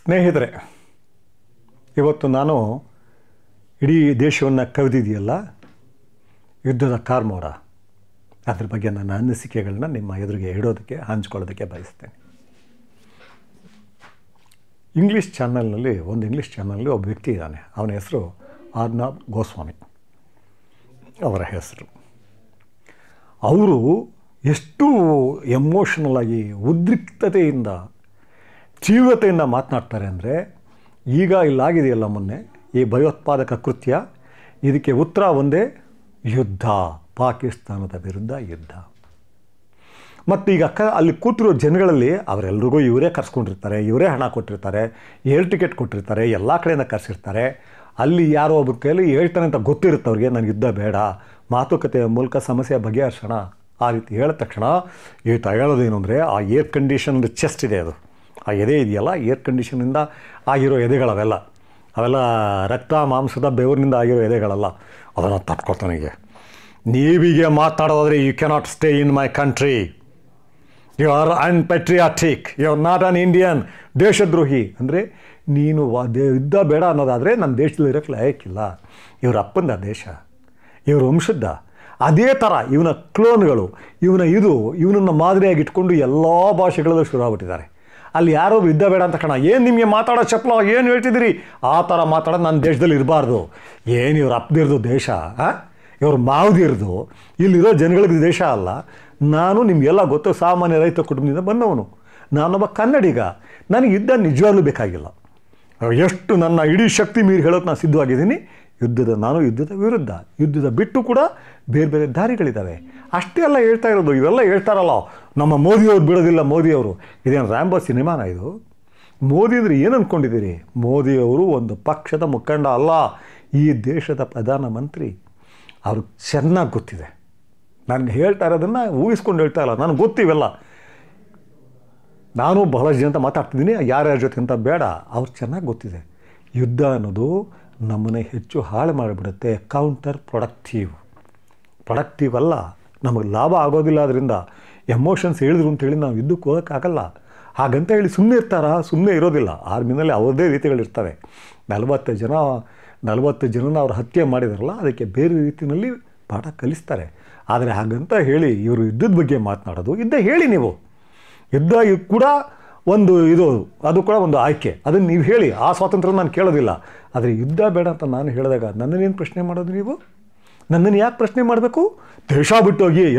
ಸ್ನೇಹಿತರೆ ಇವತ್ತು ನಾನು ಇಡೀ ದೇಶವನ್ನು ಕವಿದಿದೆಯಲ್ಲ ಯುದ್ಧದ ಕಾರ್ಮೋಡ ಅದ್ರ ಬಗ್ಗೆ ನನ್ನ ಅನಿಸಿಕೆಗಳನ್ನ ನಿಮ್ಮ ಎದುರಿಗೆ ಇಡೋದಕ್ಕೆ ಹಂಚ್ಕೊಳ್ಳೋದಕ್ಕೆ ಬಯಸ್ತೇನೆ ಇಂಗ್ಲೀಷ್ ಚಾನಲ್ನಲ್ಲಿ ಒಂದು ಇಂಗ್ಲೀಷ್ ಚಾನಲ್ನಲ್ಲಿ ಒಬ್ಬ ವ್ಯಕ್ತಿ ಇದ್ದಾನೆ ಅವನ ಹೆಸರು ಆರ್ನಾಬ್ ಗೋಸ್ವಾಮಿ ಅವರ ಹೆಸರು ಅವರು ಎಷ್ಟು ಎಮೋಷನಲ್ ಆಗಿ ಉದ್ರಿಕ್ತತೆಯಿಂದ ತೀವ್ರತೆಯಿಂದ ಮಾತನಾಡ್ತಾರೆ ಅಂದರೆ ಈಗ ಇಲ್ಲಾಗಿದೆಯಲ್ಲ ಮೊನ್ನೆ ಈ ಭಯೋತ್ಪಾದಕ ಕೃತ್ಯ ಇದಕ್ಕೆ ಉತ್ತರ ಒಂದೇ ಯುದ್ಧ ಪಾಕಿಸ್ತಾನದ ವಿರುದ್ಧ ಯುದ್ಧ ಮತ್ತು ಈಗ ಕ ಅಲ್ಲಿ ಕೂತಿರೋ ಜನಗಳಲ್ಲಿ ಅವರೆಲ್ರಿಗೂ ಇವರೇ ಕರ್ಸ್ಕೊಂಡಿರ್ತಾರೆ ಇವರೇ ಹಣ ಕೊಟ್ಟಿರ್ತಾರೆ ಏರ್ ಟಿಕೆಟ್ ಕೊಟ್ಟಿರ್ತಾರೆ ಎಲ್ಲ ಕಡೆಯಿಂದ ಕರೆಸಿರ್ತಾರೆ ಅಲ್ಲಿ ಯಾರೋ ಒಬ್ಬರ ಕೈಯಲ್ಲಿ ಹೇಳ್ತಾನೆ ಅಂತ ಗೊತ್ತಿರುತ್ತೆ ಅವ್ರಿಗೆ ನನಗೆ ಯುದ್ಧ ಬೇಡ ಮಾತುಕತೆಯ ಮೂಲಕ ಸಮಸ್ಯೆ ಬಗೆಹರಿಸೋಣ ಆ ರೀತಿ ಹೇಳಿದ ತಕ್ಷಣ ಈ ಹೇಳೋದೇನು ಅಂದರೆ ಆ ಏರ್ ಕಂಡೀಷನ್ದು ಚೆಸ್ಟ್ ಇದೆ ಅದು ಆ ಎದೆ ಇದೆಯಲ್ಲ ಏರ್ ಕಂಡೀಷನಿಂದ ಆಗಿರೋ ಎದೆಗಳವೆಲ್ಲ ಅವೆಲ್ಲ ರಕ್ತ ಮಾಂಸದ ಬೆವರಿನಿಂದ ಆಗಿರೋ ಎದೆಗಳಲ್ಲ ಅದನ್ನು ತಪ್ಕೊತಾನಿಗೆ ನೀವಿಗೆ ಮಾತಾಡೋದಾದರೆ you cannot stay in my country you are patriotic you are not an Indian ದೇಶದ್ರೋಹಿ ಅಂದರೆ ನೀನು ಯುದ್ಧ ಬೇಡ ಅನ್ನೋದಾದರೆ ನನ್ನ ದೇಶದಲ್ಲಿ ಇರೋಕ್ಕೆ ಲಯಕ್ಕಿಲ್ಲ ಇವ್ರ ಅಪ್ಪಂದ ದೇಶ ಇವ್ರ ವಂಶದ್ದ ಅದೇ ಥರ ಇವನ ಕ್ಲೋನ್ಗಳು ಇವನ ಇದು ಇವನನ್ನು ಮಾದರಿಯಾಗಿ ಇಟ್ಕೊಂಡು ಎಲ್ಲ ಭಾಷೆಗಳಲ್ಲೂ ಶುರು ಆಗ್ಬಿಟ್ಟಿದ್ದಾರೆ ಅಲ್ಲಿ ಯಾರೋ ಯುದ್ಧ ಬೇಡ ಅಂತ ಕಣ ಏನು ನಿಮಗೆ ಮಾತಾಡೋ ಚಪ್ಪಲ ಏನು ಹೇಳ್ತಿದ್ದೀರಿ ಆ ಥರ ಮಾತಾಡೋದು ನನ್ನ ದೇಶದಲ್ಲಿ ಇರಬಾರ್ದು ಏನು ಇವ್ರು ಅಪ್ದಿರ್ದು ದೇಶ ಇವ್ರು ಮಾವದಿರ್ದು ಇಲ್ಲಿರೋ ಜನಗಳಿಗೆ ದೇಶ ಅಲ್ಲ ನಾನು ನಿಮಗೆಲ್ಲ ಗೊತ್ತು ಸಾಮಾನ್ಯ ರೈತ ಕುಟುಂಬದಿಂದ ಬಂದವನು ನಾನೊಬ್ಬ ಕನ್ನಡಿಗ ನನಗೆ ಯುದ್ಧ ನಿಜವಾಗ್ಲೂ ಬೇಕಾಗಿಲ್ಲ ಎಷ್ಟು ನನ್ನ ಇಡೀ ಶಕ್ತಿ ಮೀರಿ ಹೇಳೋಕ್ಕೆ ನಾನು ಸಿದ್ಧವಾಗಿದ್ದೀನಿ ಯುದ್ಧದ ನಾನು ಯುದ್ಧದ ವಿರುದ್ಧ ಯುದ್ಧದ ಬಿಟ್ಟು ಕೂಡ ಬೇರೆ ಬೇರೆ ದಾರಿಗಳಿದ್ದಾವೆ ಅಷ್ಟೇ ಎಲ್ಲ ಹೇಳ್ತಾ ಇರೋದು ಇವೆಲ್ಲ ಹೇಳ್ತಾರಲ್ಲ ನಮ್ಮ ಮೋದಿಯವ್ರು ಬಿಡೋದಿಲ್ಲ ಮೋದಿಯವರು ಇದೇನು ರ್ಯಾಂಬೋ ಸಿನಿಮಾನ ಇದು ಮೋದಿ ಅಂದರೆ ಏನು ಅಂದ್ಕೊಂಡಿದ್ದೀರಿ ಮೋದಿಯವರು ಒಂದು ಪಕ್ಷದ ಮುಖಂಡ ಅಲ್ಲ ಈ ದೇಶದ ಪ್ರಧಾನಮಂತ್ರಿ ಅವ್ರಿಗೆ ಚೆನ್ನಾಗಿ ಗೊತ್ತಿದೆ ನನಗೆ ಹೇಳ್ತಾ ಇರೋದನ್ನು ಊಹಿಸ್ಕೊಂಡು ಹೇಳ್ತಾ ಇಲ್ಲ ನನಗೆ ಗೊತ್ತಿವೆಲ್ಲ ನಾನು ಬಹಳಷ್ಟು ಜನ ಮಾತಾಡ್ತಿದ್ದೀನಿ ಯಾರ್ಯಾರ ಜೊತೆ ಅಂತ ಬೇಡ ಅವ್ರು ಚೆನ್ನಾಗಿ ಗೊತ್ತಿದೆ ಯುದ್ಧ ಅನ್ನೋದು ನಮ್ಮನೆ ಹೆಚ್ಚು ಹಾಳು ಮಾಡಿಬಿಡುತ್ತೆ ಕೌಂಟರ್ ಪ್ರೊಡಕ್ಟಿವ್ ಪ್ರೊಡಕ್ಟಿವ್ ಅಲ್ಲ ನಮಗೆ ಲಾಭ ಆಗೋದಿಲ್ಲ ಅದರಿಂದ ಎಮೋಷನ್ಸ್ ಹೇಳಿದ್ರು ಅಂತೇಳಿ ನಾವು ಯುದ್ಧಕ್ಕೆ ಹೋಗೋಕ್ಕಾಗಲ್ಲ ಹಾಗಂತ ಹೇಳಿ ಸುಮ್ಮನೆ ಇರ್ತಾರ ಸುಮ್ಮನೆ ಇರೋದಿಲ್ಲ ಆರ್ಮಿನಲ್ಲಿ ಅವ್ರದ್ದೇ ರೀತಿಗಳಿರ್ತವೆ ನಲವತ್ತು ಜನ ನಲವತ್ತು ಜನನ ಅವರು ಹತ್ಯೆ ಮಾಡಿದಾರಲ್ಲ ಅದಕ್ಕೆ ಬೇರೆ ರೀತಿಯಲ್ಲಿ ಪಾಠ ಕಲಿಸ್ತಾರೆ ಆದರೆ ಹಾಗಂತ ಹೇಳಿ ಇವರು ಯುದ್ಧದ ಬಗ್ಗೆ ಮಾತನಾಡೋದು ಯುದ್ಧ ಹೇಳಿ ನೀವು ಯುದ್ಧ ಕೂಡ ಒಂದು ಇದು ಅದು ಕೂಡ ಒಂದು ಆಯ್ಕೆ ಅದನ್ನು ನೀವು ಹೇಳಿ ಆ ಸ್ವಾತಂತ್ರ್ಯ ನಾನು ಕೇಳೋದಿಲ್ಲ ಆದರೆ ಯುದ್ಧ ಬೇಡ ಅಂತ ನಾನು ಹೇಳಿದಾಗ ನನ್ನನ್ನೇನು ಪ್ರಶ್ನೆ ಮಾಡೋದು ನೀವು ನನ್ನನ್ನು ಯಾಕೆ ಪ್ರಶ್ನೆ ಮಾಡಬೇಕು ದೇಶ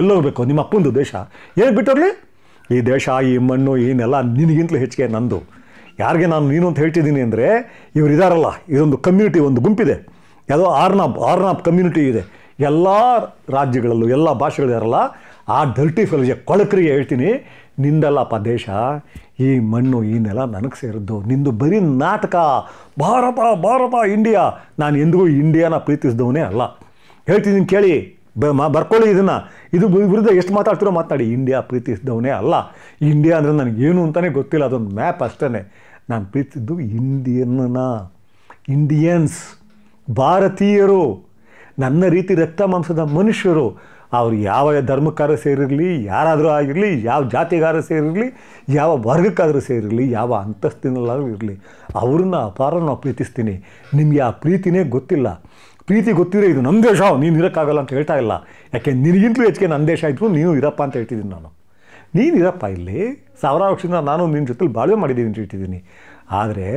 ಎಲ್ಲ ಹೋಗಬೇಕು ನಿಮ್ಮ ಅಪ್ಪಂದು ದೇಶ ಏನು ಬಿಟ್ಟಿರಲಿ ಈ ದೇಶ ಈ ಮಣ್ಣು ಏನೆಲ್ಲ ನಿನಗಿಂತಲೂ ಹೆಚ್ಚಿಗೆ ನಂದು ಯಾರಿಗೆ ನಾನು ನೀನು ಅಂತ ಹೇಳ್ತಿದ್ದೀನಿ ಅಂದರೆ ಇದಾರಲ್ಲ ಇದೊಂದು ಕಮ್ಯುನಿಟಿ ಒಂದು ಗುಂಪಿದೆ ಯಾವುದೋ ಆರ್ನಾಬ್ ಆರ್ನಾಬ್ ಕಮ್ಯುನಿಟಿ ಇದೆ ಎಲ್ಲ ರಾಜ್ಯಗಳಲ್ಲೂ ಎಲ್ಲ ಭಾಷೆಗಳಿದಾರಲ್ಲ ಆ ಡಲ್ಟಿ ಫೆಲಜೆ ಕೊಳಕ್ರಿಗೆ ಹೇಳ್ತೀನಿ ನಿಂದಲ್ಲಪ್ಪ ದೇಶ ಈ ಮಣ್ಣು ಈ ನೆಲ ನನಗೆ ಸೇರಿದ್ದು ನಿಂದು ಬರೀ ನಾಟಕ ಭಾರತ ಭಾರತ ಇಂಡಿಯಾ ನಾನು ಎಂದಿಗೂ ಇಂಡಿಯಾನ ಪ್ರೀತಿಸಿದವನೇ ಅಲ್ಲ ಹೇಳ್ತಿದ್ದೀನಿ ಕೇಳಿ ಬ ಬರ್ಕೊಳ್ಳಿ ಇದನ್ನು ಇದು ವಿರುದ್ಧ ಎಷ್ಟು ಮಾತಾಡ್ತಿರೋ ಮಾತಾಡಿ ಇಂಡಿಯಾ ಪ್ರೀತಿಸಿದವನೇ ಅಲ್ಲ ಇಂಡಿಯಾ ಅಂದರೆ ನನಗೇನು ಅಂತಲೇ ಗೊತ್ತಿಲ್ಲ ಅದೊಂದು ಮ್ಯಾಪ್ ಅಷ್ಟೇ ನಾನು ಪ್ರೀತಿಸಿದ್ದು ಇಂಡಿಯನ್ನ ಇಂಡಿಯನ್ಸ್ ಭಾರತೀಯರು ನನ್ನ ರೀತಿ ರಕ್ತ ಮಾಂಸದ ಮನುಷ್ಯರು ಅವರು ಯಾವ ಧರ್ಮಕ್ಕಾರ ಸೇರಿರಲಿ ಯಾರಾದರೂ ಆಗಿರಲಿ ಯಾವ ಜಾತಿಗಾರ ಸೇರಿರಲಿ ಯಾವ ವರ್ಗಕ್ಕಾದರೂ ಸೇರಿರಲಿ ಯಾವ ಅಂತಸ್ತಿನಲ್ಲಾದರೂ ಇರಲಿ ಅವ್ರನ್ನ ಅಪಾರ ನಾವು ಪ್ರೀತಿಸ್ತೀನಿ ನಿಮಗೆ ಆ ಪ್ರೀತಿನೇ ಗೊತ್ತಿಲ್ಲ ಪ್ರೀತಿ ಗೊತ್ತಿದ್ರೆ ಇದು ನಮ್ಮ ದೇಶ ನೀನು ಇರೋಕ್ಕಾಗಲ್ಲ ಅಂತ ಹೇಳ್ತಾ ಇಲ್ಲ ಯಾಕೆ ನಿನಗಿಂತಲೂ ಹೆಚ್ಚಿಗೆ ನನ್ನ ದೇಶ ಇದ್ರು ನೀನು ಇರಪ್ಪ ಅಂತ ಹೇಳ್ತಿದ್ದೀನಿ ನಾನು ನೀನು ಇರಪ್ಪ ಇಲ್ಲಿ ಸಾವಿರಾರು ವರ್ಷದಿಂದ ನಾನು ನಿನ್ನ ಜೊತೆಲಿ ಬಾಳ್ವೆ ಮಾಡಿದ್ದೀನಿ ಅಂತ ಹೇಳ್ತಿದ್ದೀನಿ ಆದರೆ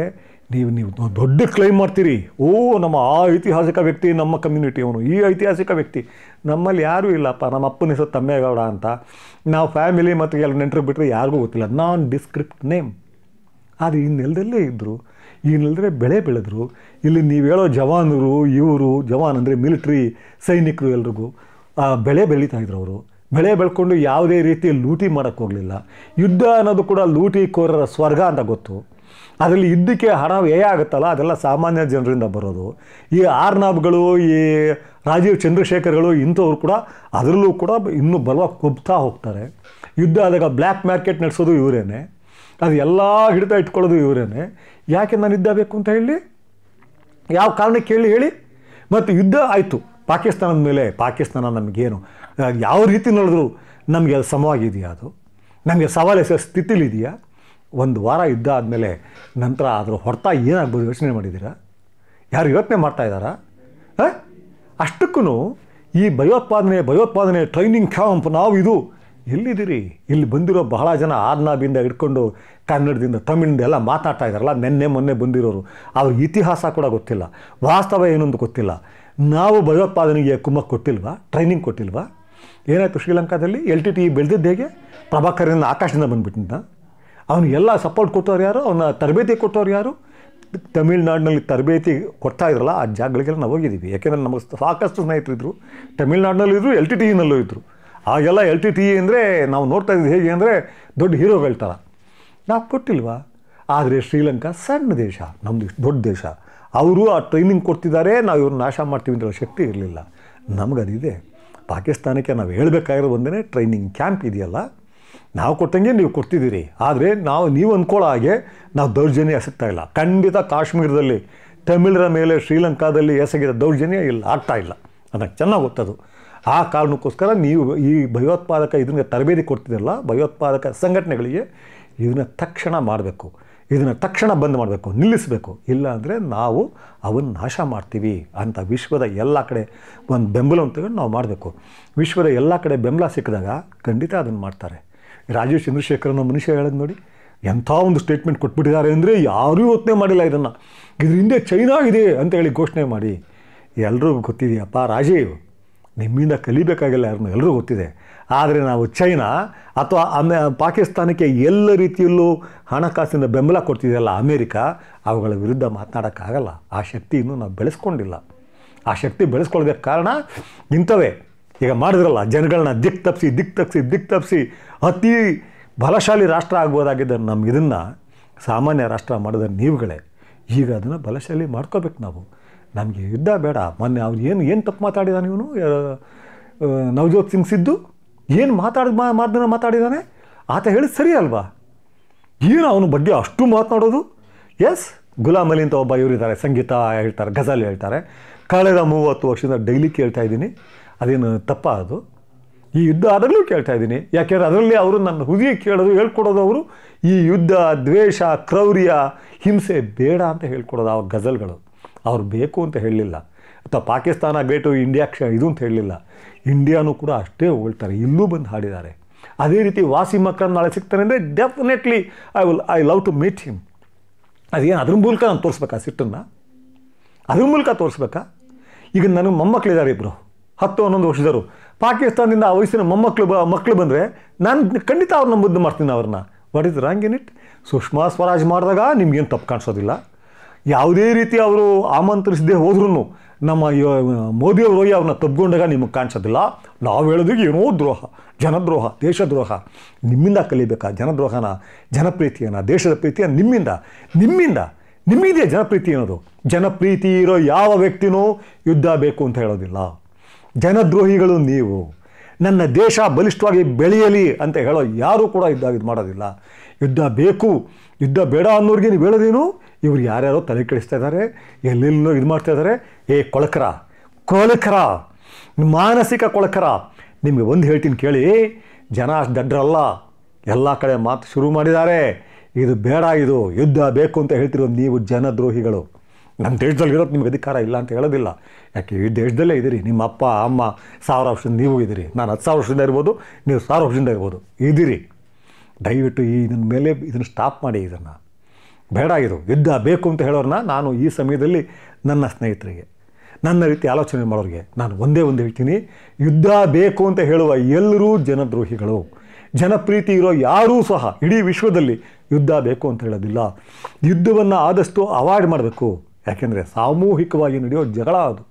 ನೀವು ನೀವು ದೊಡ್ಡ ಕ್ಲೈಮ್ ಮಾಡ್ತೀರಿ ಓ ನಮ್ಮ ಆ ಐತಿಹಾಸಿಕ ವ್ಯಕ್ತಿ ನಮ್ಮ ಕಮ್ಯುನಿಟಿ ಅವನು ಈ ಐತಿಹಾಸಿಕ ವ್ಯಕ್ತಿ ನಮ್ಮಲ್ಲಿ ಯಾರೂ ಇಲ್ಲಪ್ಪ ನಮ್ಮ ಅಪ್ಪನ ಹೆಸರು ತಮ್ಮೇಗೌಡ ಅಂತ ನಾವು ಫ್ಯಾಮಿಲಿ ಮತ್ತು ಎಲ್ಲ ನೆಂಟರು ಬಿಟ್ಟರೆ ಯಾರಿಗೂ ಗೊತ್ತಿಲ್ಲ ನಾನ್ ಡಿಸ್ಕ್ರಿಪ್ಟ್ ನೇಮ್ ಆದರೆ ನೆಲದಲ್ಲೇ ಇದ್ದರು ಈ ಇನ್ನೆಲ್ಲದ್ರೆ ಬೆಳೆ ಬೆಳೆದ್ರು ಇಲ್ಲಿ ನೀವು ಹೇಳೋ ಜವಾನರು ಇವರು ಜವಾನ್ ಅಂದರೆ ಮಿಲಿಟ್ರಿ ಸೈನಿಕರು ಎಲ್ರಿಗೂ ಬೆಳೆ ಬೆಳೀತಾಯಿದ್ರು ಅವರು ಬೆಳೆ ಬೆಳ್ಕೊಂಡು ಯಾವುದೇ ರೀತಿ ಲೂಟಿ ಮಾಡೋಕ್ಕೋಗಲಿಲ್ಲ ಯುದ್ಧ ಅನ್ನೋದು ಕೂಡ ಲೂಟಿ ಕೋರರ ಸ್ವರ್ಗ ಅಂತ ಗೊತ್ತು ಅದರಲ್ಲಿ ಇದ್ದಕ್ಕೆ ಹಣ ವ್ಯಯ ಆಗುತ್ತಲ್ಲ ಅದೆಲ್ಲ ಸಾಮಾನ್ಯ ಜನರಿಂದ ಬರೋದು ಈ ಆರ್ನಾಬ್ಗಳು ಈ ರಾಜೀವ್ ಚಂದ್ರಶೇಖರ್ಗಳು ಇಂಥವ್ರು ಕೂಡ ಅದರಲ್ಲೂ ಕೂಡ ಇನ್ನೂ ಬಲವ ಕುಬ್ತಾ ಹೋಗ್ತಾರೆ ಯುದ್ಧ ಆದಾಗ ಬ್ಲ್ಯಾಕ್ ಮಾರ್ಕೆಟ್ ನಡೆಸೋದು ಇವರೇನೆ ಅದು ಎಲ್ಲ ಹಿಡಿತ ಇಟ್ಕೊಳ್ಳೋದು ಇವರೇನೆ ಯಾಕೆ ನಾನು ಯುದ್ಧ ಬೇಕು ಅಂತ ಹೇಳಿ ಯಾವ ಕಾರಣಕ್ಕೆ ಹೇಳಿ ಹೇಳಿ ಮತ್ತು ಯುದ್ಧ ಆಯಿತು ಪಾಕಿಸ್ತಾನದ ಮೇಲೆ ಪಾಕಿಸ್ತಾನ ನಮಗೇನು ಯಾವ ರೀತಿ ನೋಡಿದ್ರು ನಮಗೆ ಅದು ಸಮವಾಗಿದೆಯಾ ಅದು ನಮಗೆ ಸವಾಲೆಸೋ ಸ್ಥಿತಿಲಿದೆಯಾ ಒಂದು ವಾರ ಯುದ್ಧ ಆದಮೇಲೆ ನಂತರ ಅದರ ಹೊರತಾ ಏನಾಗ್ಬೋದು ಯೋಚನೆ ಮಾಡಿದ್ದೀರಾ ಯಾರು ಯೋಚನೆ ಮಾಡ್ತಾ ಇದ್ದಾರಾ ಹಾಂ ಅಷ್ಟಕ್ಕೂ ಈ ಭಯೋತ್ಪಾದನೆ ಭಯೋತ್ಪಾದನೆ ಟ್ರೈನಿಂಗ್ ಕ್ಯಾಂಪ್ ನಾವು ಇದು ಎಲ್ಲಿದ್ದೀರಿ ಇಲ್ಲಿ ಬಂದಿರೋ ಬಹಳ ಜನ ಬಿಂದ ಹಿಡ್ಕೊಂಡು ಕನ್ನಡದಿಂದ ತಮಿಳಿಂದ ಎಲ್ಲ ಮಾತಾಡ್ತಾ ಇದ್ದಾರಲ್ಲ ನಿನ್ನೆ ಮೊನ್ನೆ ಬಂದಿರೋರು ಅವ್ರ ಇತಿಹಾಸ ಕೂಡ ಗೊತ್ತಿಲ್ಲ ವಾಸ್ತವ ಏನೊಂದು ಗೊತ್ತಿಲ್ಲ ನಾವು ಭಯೋತ್ಪಾದನೆಗೆ ಕುಮ್ಮಕ್ಕೆ ಕೊಟ್ಟಿಲ್ವಾ ಟ್ರೈನಿಂಗ್ ಕೊಟ್ಟಿಲ್ವಾ ಏನಾಯಿತು ಶ್ರೀಲಂಕಾದಲ್ಲಿ ಎಲ್ ಟಿ ಟಿ ಬೆಳೆದಿದ್ದ ಹೇಗೆ ಪ್ರಭಾಕರಿಂದ ಆಕಾಶದಿಂದ ಬಂದುಬಿಟ್ಟಿದ್ದ ಎಲ್ಲ ಸಪೋರ್ಟ್ ಕೊಟ್ಟವ್ರು ಯಾರು ಅವನ ತರಬೇತಿ ಕೊಟ್ಟವ್ರು ಯಾರು ತಮಿಳ್ನಾಡಿನಲ್ಲಿ ತರಬೇತಿ ಕೊಡ್ತಾ ಇದ್ರಲ್ಲ ಆ ಜಾಗಗಳಿಗೆಲ್ಲ ನಾವು ಹೋಗಿದ್ದೀವಿ ಯಾಕೆಂದರೆ ನಮಗೆ ಸಾಕಷ್ಟು ಇದ್ದರು ತಮಿಳ್ನಾಡಿನಲ್ಲೂ ಇದ್ದರು ಎಲ್ ಟಿ ಟಿ ಇನಲ್ಲೂ ಇದ್ದರು ಆಗೆಲ್ಲ ಎಲ್ ಟಿ ಟಿ e ಅಂದರೆ ನಾವು ನೋಡ್ತಾ ಇದ್ದೀವಿ ಹೇಗೆ ಅಂದರೆ ದೊಡ್ಡ ಹೀರೋಗಳ ಥರ ನಾವು ಕೊಟ್ಟಿಲ್ವಾ ಆದರೆ ಶ್ರೀಲಂಕಾ ಸಣ್ಣ ದೇಶ ನಮ್ಮದು ಇಷ್ಟು ದೊಡ್ಡ ದೇಶ ಅವರು ಆ ಟ್ರೈನಿಂಗ್ ಕೊಡ್ತಿದ್ದಾರೆ ನಾವು ಇವ್ರನ್ನ ನಾಶ ಮಾಡ್ತೀವಿ ಅಂತ ಶಕ್ತಿ ಇರಲಿಲ್ಲ ನಮಗದಿದೆ ಪಾಕಿಸ್ತಾನಕ್ಕೆ ನಾವು ಹೇಳಬೇಕಾಗಿರೋ ಒಂದೇ ಟ್ರೈನಿಂಗ್ ಕ್ಯಾಂಪ್ ಇದೆಯಲ್ಲ ನಾವು ಕೊಟ್ಟಂಗೆ ನೀವು ಕೊಡ್ತಿದ್ದೀರಿ ಆದರೆ ನಾವು ನೀವು ಅಂದ್ಕೊಳ್ಳೋ ಹಾಗೆ ನಾವು ದೌರ್ಜನ್ಯ ಇಲ್ಲ ಖಂಡಿತ ಕಾಶ್ಮೀರದಲ್ಲಿ ತಮಿಳರ ಮೇಲೆ ಶ್ರೀಲಂಕಾದಲ್ಲಿ ಎಸಗಿದ ದೌರ್ಜನ್ಯ ಇಲ್ಲ ಆಗ್ತಾ ಇಲ್ಲ ಅದಕ್ಕೆ ಚೆನ್ನಾಗಿ ಗೊತ್ತದು ಆ ಕಾರಣಕ್ಕೋಸ್ಕರ ನೀವು ಈ ಭಯೋತ್ಪಾದಕ ಇದನ್ನು ತರಬೇತಿ ಕೊಡ್ತಿದ್ರಲ್ಲ ಭಯೋತ್ಪಾದಕ ಸಂಘಟನೆಗಳಿಗೆ ಇದನ್ನು ತಕ್ಷಣ ಮಾಡಬೇಕು ಇದನ್ನು ತಕ್ಷಣ ಬಂದ್ ಮಾಡಬೇಕು ನಿಲ್ಲಿಸಬೇಕು ಇಲ್ಲಾಂದರೆ ನಾವು ಅವನ್ನ ನಾಶ ಮಾಡ್ತೀವಿ ಅಂತ ವಿಶ್ವದ ಎಲ್ಲ ಕಡೆ ಒಂದು ಬೆಂಬಲವನ್ನು ತಗೊಂಡು ನಾವು ಮಾಡಬೇಕು ವಿಶ್ವದ ಎಲ್ಲ ಕಡೆ ಬೆಂಬಲ ಸಿಕ್ಕಿದಾಗ ಖಂಡಿತ ಅದನ್ನು ಮಾಡ್ತಾರೆ ರಾಜೀವ್ ಚಂದ್ರಶೇಖರ್ ಅನ್ನೋ ಮನುಷ್ಯ ಹೇಳೋದು ನೋಡಿ ಎಂಥ ಒಂದು ಸ್ಟೇಟ್ಮೆಂಟ್ ಕೊಟ್ಬಿಟ್ಟಿದ್ದಾರೆ ಅಂದರೆ ಯಾರೂ ಯೋಚನೆ ಮಾಡಿಲ್ಲ ಇದನ್ನು ಇದ್ರ ಹಿಂದೆ ಚೈನಾ ಇದೆ ಅಂತ ಹೇಳಿ ಘೋಷಣೆ ಮಾಡಿ ಎಲ್ರಿಗೂ ಗೊತ್ತಿದೆಯಪ್ಪ ರಾಜೀವ್ ನಿಮ್ಮಿಂದ ಕಲಿಬೇಕಾಗಿಲ್ಲ ಯಾರನ್ನು ಎಲ್ಲರೂ ಗೊತ್ತಿದೆ ಆದರೆ ನಾವು ಚೈನಾ ಅಥವಾ ಅಮೆ ಪಾಕಿಸ್ತಾನಕ್ಕೆ ಎಲ್ಲ ರೀತಿಯಲ್ಲೂ ಹಣಕಾಸಿನ ಬೆಂಬಲ ಕೊಡ್ತಿದೆಯಲ್ಲ ಅಮೇರಿಕಾ ಅವುಗಳ ವಿರುದ್ಧ ಮಾತನಾಡೋಕ್ಕಾಗಲ್ಲ ಆ ಶಕ್ತಿ ಇನ್ನೂ ನಾವು ಬೆಳೆಸ್ಕೊಂಡಿಲ್ಲ ಆ ಶಕ್ತಿ ಬೆಳೆಸ್ಕೊಳ್ಬೇಕು ಕಾರಣ ಇಂಥವೇ ಈಗ ಮಾಡಿದ್ರಲ್ಲ ಜನಗಳನ್ನ ದಿಕ್ ತಪ್ಪಿಸಿ ದಿಕ್ ತಪ್ಪಿಸಿ ದಿಕ್ ತಪ್ಪಿಸಿ ಅತಿ ಬಲಶಾಲಿ ರಾಷ್ಟ್ರ ಆಗ್ಬೋದಾಗಿದ್ದ ನಮ್ಮ ಇದನ್ನು ಸಾಮಾನ್ಯ ರಾಷ್ಟ್ರ ಮಾಡಿದ ನೀವುಗಳೇ ಈಗ ಅದನ್ನು ಬಲಶಾಲಿ ಮಾಡ್ಕೋಬೇಕು ನಾವು ನಮಗೆ ಯುದ್ಧ ಬೇಡ ಮೊನ್ನೆ ಅವ್ರು ಏನು ಏನು ತಪ್ಪು ಮಾತಾಡಿದಾನೆ ಇವನು ನವಜೋತ್ ಸಿಂಗ್ ಸಿದ್ದು ಏನು ಮಾತಾಡಿದ ಮಾತನ್ನ ಮಾತಾಡಿದ್ದಾನೆ ಆತ ಹೇಳಿದ ಸರಿ ಅಲ್ವಾ ಏನು ಅವನ ಬಗ್ಗೆ ಅಷ್ಟು ಮಾತನಾಡೋದು ಎಸ್ ಗುಲಾಮ್ ಅಲಿ ಅಂತ ಒಬ್ಬ ಇವರಿದ್ದಾರೆ ಸಂಗೀತ ಹೇಳ್ತಾರೆ ಗಜಲ್ ಹೇಳ್ತಾರೆ ಕಳೆದ ಮೂವತ್ತು ವರ್ಷದಿಂದ ಡೈಲಿ ಕೇಳ್ತಾ ಇದ್ದೀನಿ ಅದೇನು ತಪ್ಪ ಅದು ಈ ಯುದ್ಧ ಆದಾಗಲೂ ಕೇಳ್ತಾ ಇದ್ದೀನಿ ಯಾಕೆಂದರೆ ಅದರಲ್ಲಿ ಅವರು ನನ್ನ ಹುದಿಯ ಕೇಳೋದು ಹೇಳ್ಕೊಡೋದು ಅವರು ಈ ಯುದ್ಧ ದ್ವೇಷ ಕ್ರೌರ್ಯ ಹಿಂಸೆ ಬೇಡ ಅಂತ ಹೇಳ್ಕೊಡೋದು ಆ ಗಜಲ್ಗಳು ಅವ್ರು ಬೇಕು ಅಂತ ಹೇಳಲಿಲ್ಲ ಅಥವಾ ಪಾಕಿಸ್ತಾನ ಗ್ರೇಟು ಇಂಡಿಯಾ ಕ್ಷ ಇದು ಅಂತ ಹೇಳಲಿಲ್ಲ ಇಂಡಿಯಾನೂ ಕೂಡ ಅಷ್ಟೇ ಹೋಗ್ತಾರೆ ಇಲ್ಲೂ ಬಂದು ಹಾಡಿದ್ದಾರೆ ಅದೇ ರೀತಿ ವಾಸಿ ಮಕ್ಕಳನ್ನು ನಾಳೆ ಸಿಗ್ತಾರೆ ಅಂದರೆ definitely I will I love to meet him ಅದೇನು ಅದ್ರ ಮೂಲಕ ನಾನು ತೋರಿಸ್ಬೇಕಾ ಸಿಟ್ಟನ್ನು ಅದ್ರ ಮೂಲಕ ತೋರಿಸ್ಬೇಕಾ ಈಗ ನನಗೆ ಮೊಮ್ಮಕ್ಕಳಿದ್ದಾರೆ ಇಬ್ಬರು ಹತ್ತು ಹನ್ನೊಂದು ವರ್ಷದವರು ಪಾಕಿಸ್ತಾನದಿಂದ ಆ ವಯಸ್ಸಿನ ಮೊಮ್ಮಕ್ಕಳು ಬ ಮಕ್ಕಳು ಬಂದರೆ ನಾನು ಖಂಡಿತ ಅವ್ರನ್ನ ಮುದ್ದು ಮಾಡ್ತೀನಿ ಅವ್ರನ್ನ what is wrong in it Sushma Swaraj ಮಾಡಿದಾಗ ನಿಮ್ಗೇನು ತಪ್ಪು ಕಾಣಿಸೋದಿಲ್ಲ ಯಾವುದೇ ರೀತಿ ಅವರು ಆಮಂತ್ರಿಸದೇ ಹೋದ್ರೂ ನಮ್ಮ ಮೋದಿಯವರು ಹೋಗಿ ಅವ್ರನ್ನ ತಬ್ಗೊಂಡಾಗ ನಿಮಗೆ ಕಾಣಿಸೋದಿಲ್ಲ ನಾವು ಹೇಳೋದು ಏನೋ ದ್ರೋಹ ಜನದ್ರೋಹ ದೇಶದ್ರೋಹ ನಿಮ್ಮಿಂದ ಕಲಿಬೇಕಾ ಜನದ್ರೋಹನ ಜನಪ್ರೀತಿಯನ್ನು ದೇಶದ ಪ್ರೀತಿಯನ್ನು ನಿಮ್ಮಿಂದ ನಿಮ್ಮಿಂದ ನಿಮ್ಮಿದೆಯೇ ಜನಪ್ರೀತಿ ಅನ್ನೋದು ಜನಪ್ರೀತಿ ಇರೋ ಯಾವ ವ್ಯಕ್ತಿನೂ ಯುದ್ಧ ಬೇಕು ಅಂತ ಹೇಳೋದಿಲ್ಲ ಜನದ್ರೋಹಿಗಳು ನೀವು ನನ್ನ ದೇಶ ಬಲಿಷ್ಠವಾಗಿ ಬೆಳೆಯಲಿ ಅಂತ ಹೇಳೋ ಯಾರೂ ಕೂಡ ಯುದ್ಧ ಇದು ಮಾಡೋದಿಲ್ಲ ಯುದ್ಧ ಬೇಕು ಯುದ್ಧ ಬೇಡ ಅನ್ನೋರಿಗೆ ನೀವು ಹೇಳೋದೇನು ಇವ್ರು ಯಾರ್ಯಾರೋ ತಲೆ ಕೆಡಿಸ್ತಾ ಇದ್ದಾರೆ ಎಲ್ಲೆಲ್ಲೋ ಇದು ಮಾಡ್ತಾ ಇದ್ದಾರೆ ಏ ಕೊಳಕರ ಕೊಳಕರ ಮಾನಸಿಕ ಕೊಳಕರ ನಿಮಗೆ ಒಂದು ಹೇಳ್ತೀನಿ ಕೇಳಿ ಜನ ಅಷ್ಟು ದಡ್ರಲ್ಲ ಎಲ್ಲ ಕಡೆ ಮಾತು ಶುರು ಮಾಡಿದ್ದಾರೆ ಇದು ಬೇಡ ಇದು ಯುದ್ಧ ಬೇಕು ಅಂತ ಹೇಳ್ತಿರೋ ನೀವು ಜನದ್ರೋಹಿಗಳು ನಮ್ಮ ದೇಶದಲ್ಲಿ ಇರೋದು ನಿಮಗೆ ಅಧಿಕಾರ ಇಲ್ಲ ಅಂತ ಹೇಳೋದಿಲ್ಲ ಯಾಕೆ ಈ ದೇಶದಲ್ಲೇ ಇದ್ದೀರಿ ನಿಮ್ಮ ಅಪ್ಪ ಅಮ್ಮ ಸಾವಿರ ವರ್ಷದಿಂದ ನೀವು ಇದ್ದೀರಿ ನಾನು ಹತ್ತು ಸಾವಿರ ವರ್ಷದಿಂದ ಇರ್ಬೋದು ನೀವು ಸಾವಿರ ವರ್ಷದಿಂದ ಇರ್ಬೋದು ಇದ್ದೀರಿ ದಯವಿಟ್ಟು ಈ ಇದನ್ನ ಮೇಲೆ ಇದನ್ನು ಸ್ಟಾಪ್ ಮಾಡಿ ಇದನ್ನು ಬೇಡ ಇದು ಯುದ್ಧ ಬೇಕು ಅಂತ ಹೇಳೋರನ್ನ ನಾನು ಈ ಸಮಯದಲ್ಲಿ ನನ್ನ ಸ್ನೇಹಿತರಿಗೆ ನನ್ನ ರೀತಿ ಆಲೋಚನೆ ಮಾಡೋರಿಗೆ ನಾನು ಒಂದೇ ಒಂದು ಹೇಳ್ತೀನಿ ಯುದ್ಧ ಬೇಕು ಅಂತ ಹೇಳುವ ಎಲ್ಲರೂ ಜನದ್ರೋಹಿಗಳು ಜನಪ್ರೀತಿ ಇರೋ ಯಾರೂ ಸಹ ಇಡೀ ವಿಶ್ವದಲ್ಲಿ ಯುದ್ಧ ಬೇಕು ಅಂತ ಹೇಳೋದಿಲ್ಲ ಯುದ್ಧವನ್ನು ಆದಷ್ಟು ಅವಾಯ್ಡ್ ಮಾಡಬೇಕು ಯಾಕೆಂದರೆ ಸಾಮೂಹಿಕವಾಗಿ ನಡೆಯೋ ಜಗಳ ಅದು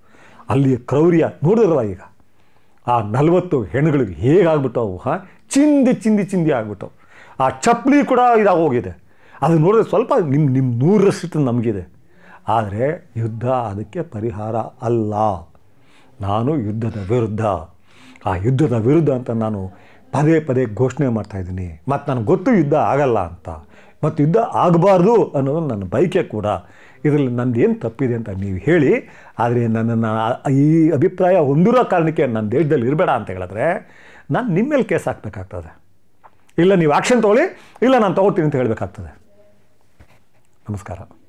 ಅಲ್ಲಿಯ ಕ್ರೌರ್ಯ ನೋಡಿದ್ರಲ್ಲ ಈಗ ಆ ನಲವತ್ತು ಹೆಣ್ಣುಗಳಿಗೆ ಹೇಗಾಗ್ಬಿಟ್ಟವು ಹಾಂ ಚಿಂದಿ ಚಿಂದಿ ಚಿಂದಿ ಆಗ್ಬಿಟ್ಟವು ಆ ಚಪ್ಪಲಿ ಕೂಡ ಇದಾಗೋಗಿದೆ ಅದು ನೋಡಿದ್ರೆ ಸ್ವಲ್ಪ ನಿಮ್ಮ ನಿಮ್ಮ ನೂರಷ್ಟು ನಮಗಿದೆ ಆದರೆ ಯುದ್ಧ ಅದಕ್ಕೆ ಪರಿಹಾರ ಅಲ್ಲ ನಾನು ಯುದ್ಧದ ವಿರುದ್ಧ ಆ ಯುದ್ಧದ ವಿರುದ್ಧ ಅಂತ ನಾನು ಪದೇ ಪದೇ ಘೋಷಣೆ ಮಾಡ್ತಾಯಿದ್ದೀನಿ ಮತ್ತು ನನಗೆ ಗೊತ್ತು ಯುದ್ಧ ಆಗಲ್ಲ ಅಂತ ಮತ್ತು ಯುದ್ಧ ಆಗಬಾರ್ದು ಅನ್ನೋದು ನನ್ನ ಬೈಕೆ ಕೂಡ ಇದರಲ್ಲಿ ನಂದು ಏನು ತಪ್ಪಿದೆ ಅಂತ ನೀವು ಹೇಳಿ ಆದರೆ ನನ್ನನ್ನು ಈ ಅಭಿಪ್ರಾಯ ಹೊಂದಿರೋ ಕಾರಣಕ್ಕೆ ನನ್ನ ದೇಶದಲ್ಲಿ ಇರಬೇಡ ಅಂತ ಹೇಳಿದ್ರೆ ನಾನು ನಿಮ್ಮ ಮೇಲೆ ಕೇಸ್ ಹಾಕ್ಬೇಕಾಗ್ತದೆ ಇಲ್ಲ ನೀವು ಆ್ಯಕ್ಷನ್ ತೊಗೊಳ್ಳಿ ಇಲ್ಲ ನಾನು ತಗೋತೀನಿ ಅಂತ ಹೇಳಬೇಕಾಗ್ತದೆ ನಮಸ್ಕಾರ